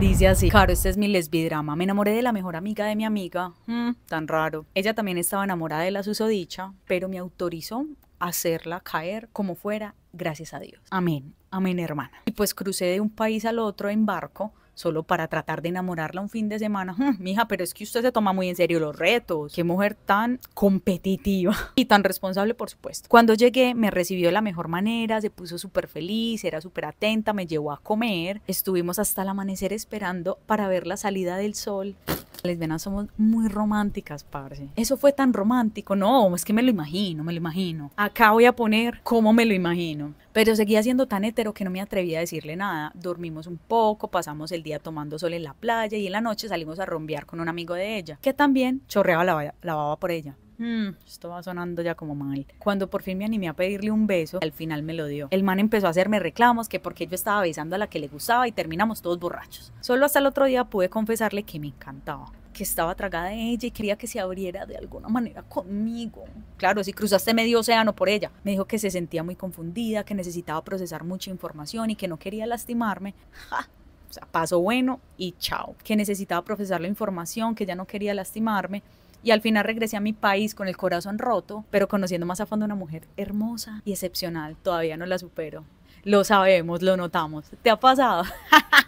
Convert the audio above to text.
Dice así, Caro, este es mi lesbidrama. Me enamoré de la mejor amiga de mi amiga. Hmm, tan raro. Ella también estaba enamorada de la susodicha, pero me autorizó a hacerla caer como fuera, gracias a Dios. Amén, amén hermana. Y pues crucé de un país al otro en barco solo para tratar de enamorarla un fin de semana. Hmm, mija, pero es que usted se toma muy en serio los retos. Qué mujer tan competitiva y tan responsable, por supuesto. Cuando llegué, me recibió de la mejor manera, se puso súper feliz, era súper atenta, me llevó a comer. Estuvimos hasta el amanecer esperando para ver la salida del sol venas somos muy románticas, parce. Eso fue tan romántico. No, es que me lo imagino, me lo imagino. Acá voy a poner cómo me lo imagino. Pero seguía siendo tan hetero que no me atrevía a decirle nada. Dormimos un poco, pasamos el día tomando sol en la playa y en la noche salimos a rompear con un amigo de ella, que también chorreaba la, baba por ella. Mm, esto va sonando ya como mal. Cuando por fin me animé a pedirle un beso, al final me lo dio. El man empezó a hacerme reclamos que porque yo estaba besando a la que le gustaba y terminamos todos borrachos. Solo hasta el otro día pude confesarle que me encantaba que estaba tragada de ella y quería que se abriera de alguna manera conmigo. Claro, si cruzaste medio océano por ella. Me dijo que se sentía muy confundida, que necesitaba procesar mucha información y que no quería lastimarme. ¡Ja! O sea, paso bueno y chao. Que necesitaba procesar la información, que ya no quería lastimarme. Y al final regresé a mi país con el corazón roto, pero conociendo más a fondo a una mujer hermosa y excepcional. Todavía no la supero. Lo sabemos, lo notamos. ¿Te ha pasado?